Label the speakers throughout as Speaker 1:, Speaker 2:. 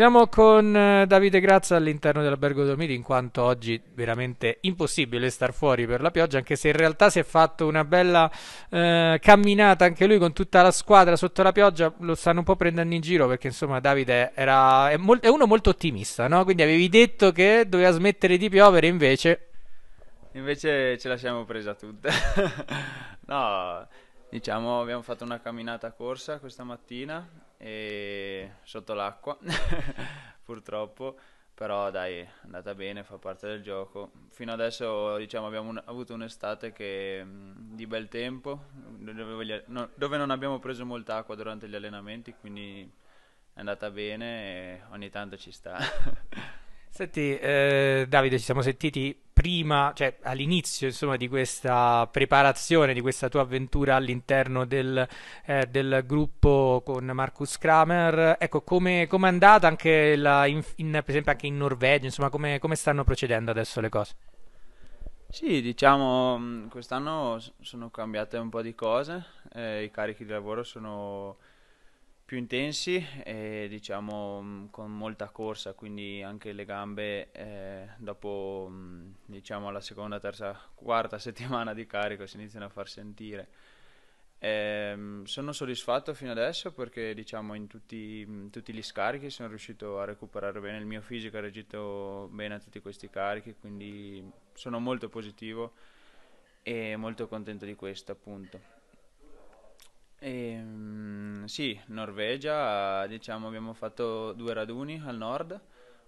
Speaker 1: Siamo con eh, Davide Grazza all'interno dell'albergo Dormiti in quanto oggi veramente impossibile star fuori per la pioggia anche se in realtà si è fatto una bella eh, camminata anche lui con tutta la squadra sotto la pioggia lo stanno un po' prendendo in giro perché insomma Davide era, è, mol- è uno molto ottimista no? quindi avevi detto che doveva smettere di piovere invece
Speaker 2: invece ce la siamo presa tutta no diciamo abbiamo fatto una camminata corsa questa mattina e sotto l'acqua purtroppo però dai è andata bene fa parte del gioco fino adesso diciamo abbiamo un, avuto un'estate che, di bel tempo dove, gli, no, dove, non abbiamo preso molta acqua durante gli allenamenti quindi è andata bene e ogni tanto ci sta
Speaker 1: Senti, eh, Davide, ci siamo sentiti prima, cioè all'inizio, insomma, di questa preparazione, di questa tua avventura all'interno del, eh, del gruppo con Marcus Kramer. Ecco, come è andata anche la, in, in, per esempio anche in Norvegia, insomma, come, stanno procedendo adesso le cose?
Speaker 2: Sì, diciamo, mm, quest'anno sono cambiate un po' di cose, eh, i carichi di lavoro sono più intensi e diciamo mm, con molta corsa, quindi anche le gambe eh, dopo mm, diciamo la seconda, terza, quarta settimana di carico si iniziano a far sentire. Eh, sono soddisfatto fino adesso perché diciamo in tutti, mm, tutti, gli scarichi sono riuscito a recuperare bene, il mio fisico ha reagito bene a tutti questi carichi, quindi sono molto positivo e molto contento di questo appunto. Ehm, sì, Norvegia, diciamo abbiamo fatto due raduni al nord,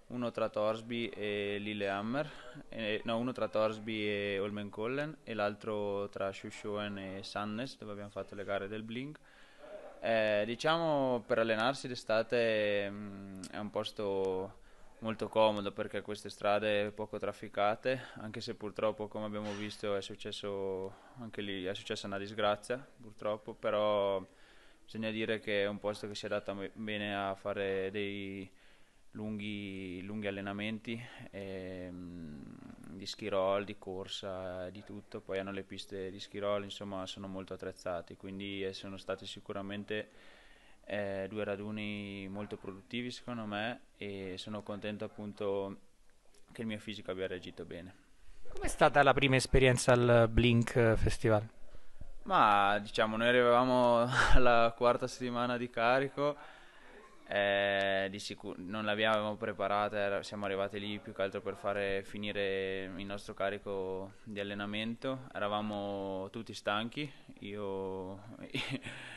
Speaker 2: uno tra Torsby e Lillehammer, e, no, uno tra Torsby e Olmenkollen e l'altro tra Shushoen e Sannes dove abbiamo fatto le gare del Blink. Eh, diciamo per allenarsi d'estate mh, mm, è un posto molto comodo perché queste strade poco trafficate, anche se purtroppo come abbiamo visto è successo anche lì, è successa una disgrazia purtroppo, però bisogna dire che è un posto che si adatta bene a fare dei lunghi, lunghi allenamenti e, ehm, di skirol, di corsa, di tutto, poi hanno le piste di skirol, insomma sono molto attrezzati, quindi eh, sono stati sicuramente eh, due raduni molto produttivi secondo me e sono contento appunto che il mio fisico abbia reagito bene.
Speaker 1: Com'è stata la prima esperienza al Blink Festival?
Speaker 2: Ma diciamo noi arrivavamo alla quarta settimana di carico, eh, di sicuro non l'abbiamo preparata, era, siamo arrivati lì più che altro per fare finire il nostro carico di allenamento, eravamo tutti stanchi, io...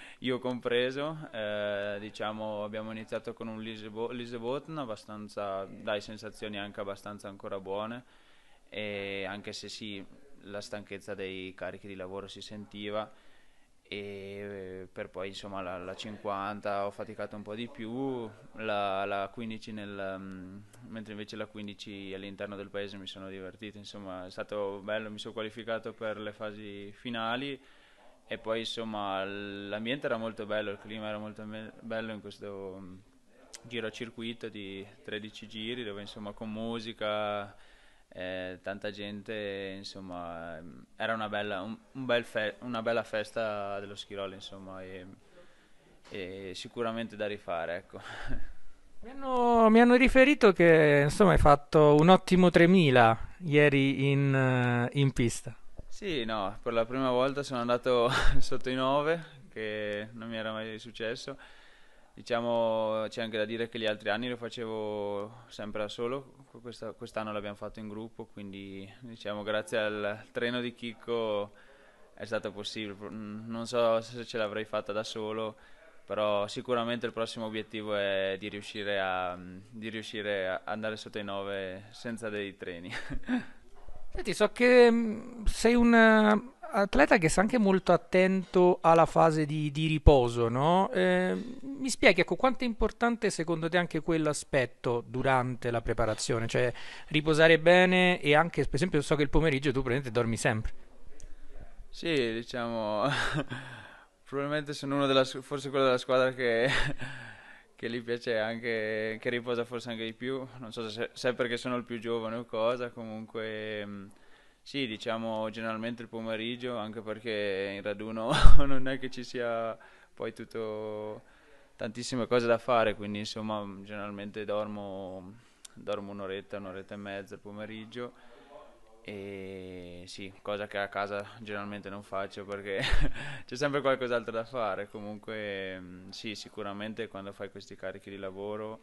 Speaker 2: io compreso. Eh, diciamo, abbiamo iniziato con un Lisebotten abbastanza, dai sensazioni anche abbastanza ancora buone, e anche se sì, la stanchezza dei carichi di lavoro si sentiva e eh, per poi insomma la, la 50 ho faticato un po' di più, la, la 15 nel, mm, mentre invece la 15 all'interno del paese mi sono divertito, insomma è stato bello, mi sono qualificato per le fasi finali e poi insomma l'ambiente era molto bello, il clima era molto bello in questo mm, giro a circuito di 13 giri dove insomma con musica, eh, tanta gente, insomma mm, era una bella, un, un bel fe- una bella festa dello Schirol insomma e, e sicuramente da rifare ecco.
Speaker 1: Mi hanno, mi hanno, riferito che insomma hai fatto un ottimo 3000 ieri in, eh, in pista.
Speaker 2: Sì, no, per la prima volta sono andato sotto i 9, che non mi era mai successo. Diciamo, c'è anche da dire che gli altri anni lo facevo sempre da solo, quest'anno l'abbiamo fatto in gruppo, quindi diciamo grazie al treno di Chicco è stato possibile. Non so se ce l'avrei fatta da solo, però sicuramente il prossimo obiettivo è di riuscire a, di riuscire a andare sotto i 9 senza dei treni.
Speaker 1: Senti, so che mm, sei un eh, atleta che sta anche molto attento alla fase di, di riposo, no? Eh, mi spieghi, ecco, quanto è importante secondo te anche quell'aspetto durante la preparazione? Cioè, riposare bene e anche, per esempio, so che il pomeriggio tu praticamente dormi sempre.
Speaker 2: Sì, diciamo, probabilmente sono uno della, forse quello della squadra che che gli piace anche, che riposa forse anche di più, non so se, se perché sono il più giovane o cosa, comunque mm, sì, diciamo generalmente il pomeriggio, anche perché in raduno non è che ci sia poi tutto, tantissime cose da fare, quindi insomma mm, generalmente dormo, dormo un'oretta, un'oretta e mezza il pomeriggio e sì, cosa che a casa generalmente non faccio perché c'è sempre qualcos'altro da fare. Comunque, mm, sì, sicuramente quando fai questi carichi di lavoro,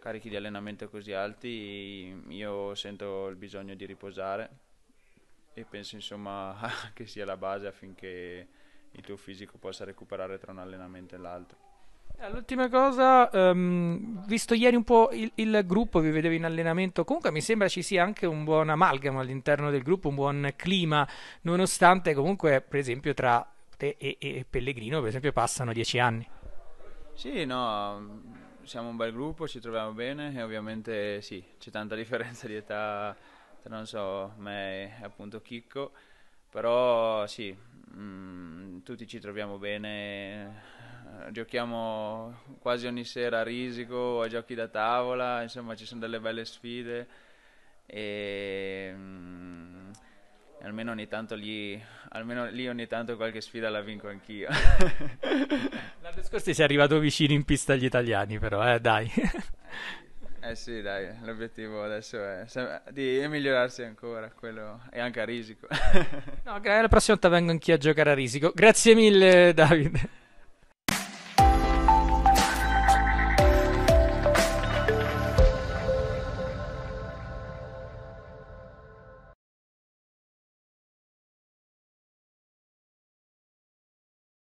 Speaker 2: carichi di allenamento così alti, io sento il bisogno di riposare e penso insomma che sia la base affinché il tuo fisico possa recuperare tra un allenamento e l'altro.
Speaker 1: Eh, l'ultima cosa, um, visto ieri un po' il, il, gruppo, vi vedevo in allenamento, comunque mi sembra ci sia anche un buon amalgamo all'interno del gruppo, un buon clima, nonostante comunque per esempio tra te e, e Pellegrino per esempio passano dieci anni.
Speaker 2: Sì, no, siamo un bel gruppo, ci troviamo bene e ovviamente sì, c'è tanta differenza di età tra non so me e appunto Chicco, però sì, mh, mm, tutti ci troviamo bene eh, giochiamo quasi ogni sera a risico, a giochi da tavola, insomma ci sono delle belle sfide e mm, almeno, ogni tanto lì, almeno lì ogni tanto qualche sfida la vinco anch'io.
Speaker 1: L'anno scorso sei arrivato vicino in pista agli italiani però, eh dai.
Speaker 2: Eh sì, dai, l'obiettivo adesso è di migliorarsi ancora, quello e anche a risico.
Speaker 1: no, la prossima volta vengo anch'io a giocare a risico. Grazie mille, Davide.